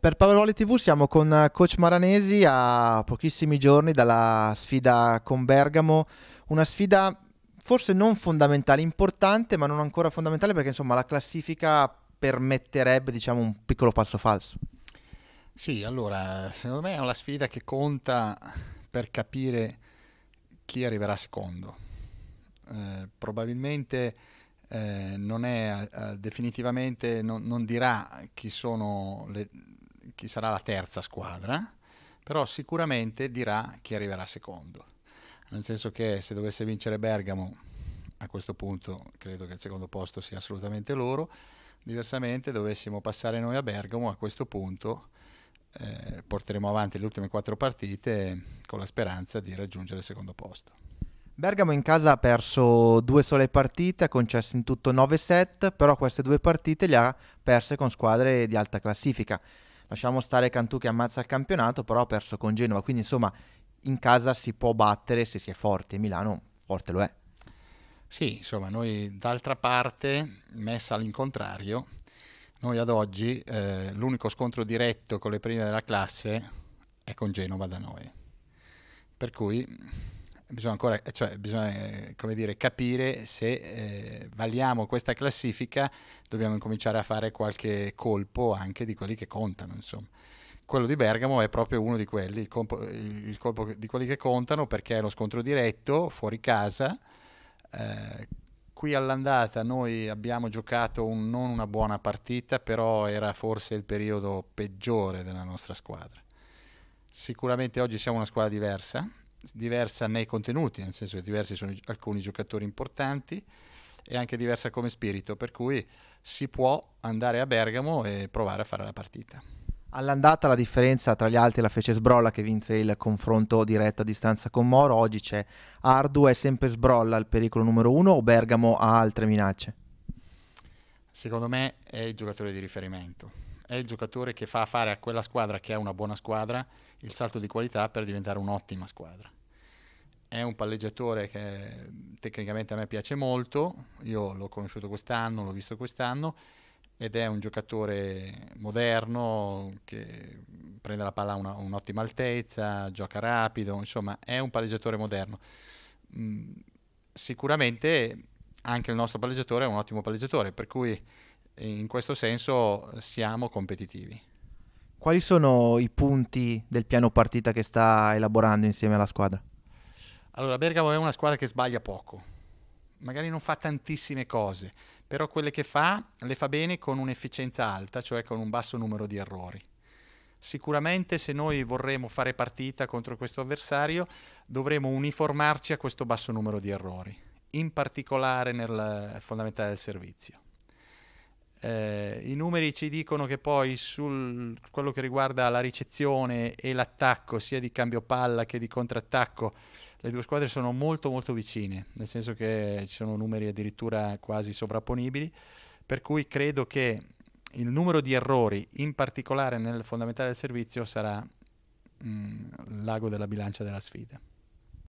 Per Paveroli TV siamo con eh, Coach Maranesi a pochissimi giorni dalla sfida con Bergamo, una sfida forse non fondamentale, importante ma non ancora fondamentale perché insomma la classifica permetterebbe diciamo, un piccolo passo falso. Sì, allora secondo me è una sfida che conta per capire chi arriverà secondo. Eh, probabilmente eh, non è eh, definitivamente, non, non dirà chi sono le, chi sarà la terza squadra, però sicuramente dirà chi arriverà secondo. Nel senso che se dovesse vincere Bergamo, a questo punto credo che il secondo posto sia assolutamente loro, diversamente dovessimo passare noi a Bergamo, a questo punto eh, porteremo avanti le ultime quattro partite con la speranza di raggiungere il secondo posto. Bergamo in casa ha perso due sole partite, ha concesso in tutto nove set, però queste due partite le ha perse con squadre di alta classifica. Lasciamo stare Cantù che ammazza il campionato, però ha perso con Genova, quindi insomma in casa si può battere se si è forti e Milano forte lo è. Sì, insomma, noi d'altra parte, messa all'incontrario, noi ad oggi eh, l'unico scontro diretto con le prime della classe è con Genova da noi. Per cui bisogna ancora eh, cioè, bisogna, eh, dire, capire se eh, valiamo questa classifica, dobbiamo cominciare a fare qualche colpo anche di quelli che contano. Insomma. Quello di Bergamo è proprio uno di quelli, il, compo, il, il colpo di quelli che contano perché è lo scontro diretto fuori casa. Eh, qui all'andata noi abbiamo giocato un, non una buona partita, però era forse il periodo peggiore della nostra squadra. Sicuramente oggi siamo una squadra diversa, diversa nei contenuti, nel senso che diversi sono alcuni giocatori importanti e anche diversa come spirito, per cui si può andare a Bergamo e provare a fare la partita. All'andata la differenza tra gli altri la fece Sbrolla che vinse il confronto diretto a distanza con Moro, oggi c'è Ardu, è sempre Sbrolla il pericolo numero uno o Bergamo ha altre minacce? Secondo me è il giocatore di riferimento è il giocatore che fa fare a quella squadra che è una buona squadra il salto di qualità per diventare un'ottima squadra è un palleggiatore che tecnicamente a me piace molto, io l'ho conosciuto quest'anno, l'ho visto quest'anno ed è un giocatore moderno che prende la palla a una, un'ottima altezza, gioca rapido, insomma è un palleggiatore moderno. Mm, sicuramente anche il nostro palleggiatore è un ottimo palleggiatore, per cui in questo senso siamo competitivi. Quali sono i punti del piano partita che sta elaborando insieme alla squadra? Allora, Bergamo è una squadra che sbaglia poco, magari non fa tantissime cose, però quelle che fa le fa bene con un'efficienza alta, cioè con un basso numero di errori. Sicuramente se noi vorremmo fare partita contro questo avversario dovremo uniformarci a questo basso numero di errori, in particolare nel fondamentale del servizio. Eh, I numeri ci dicono che poi su quello che riguarda la ricezione e l'attacco, sia di cambio palla che di contrattacco, le due squadre sono molto molto vicine, nel senso che ci sono numeri addirittura quasi sovrapponibili, per cui credo che il numero di errori, in particolare nel fondamentale del servizio, sarà mh, mm, l'ago della bilancia della sfida.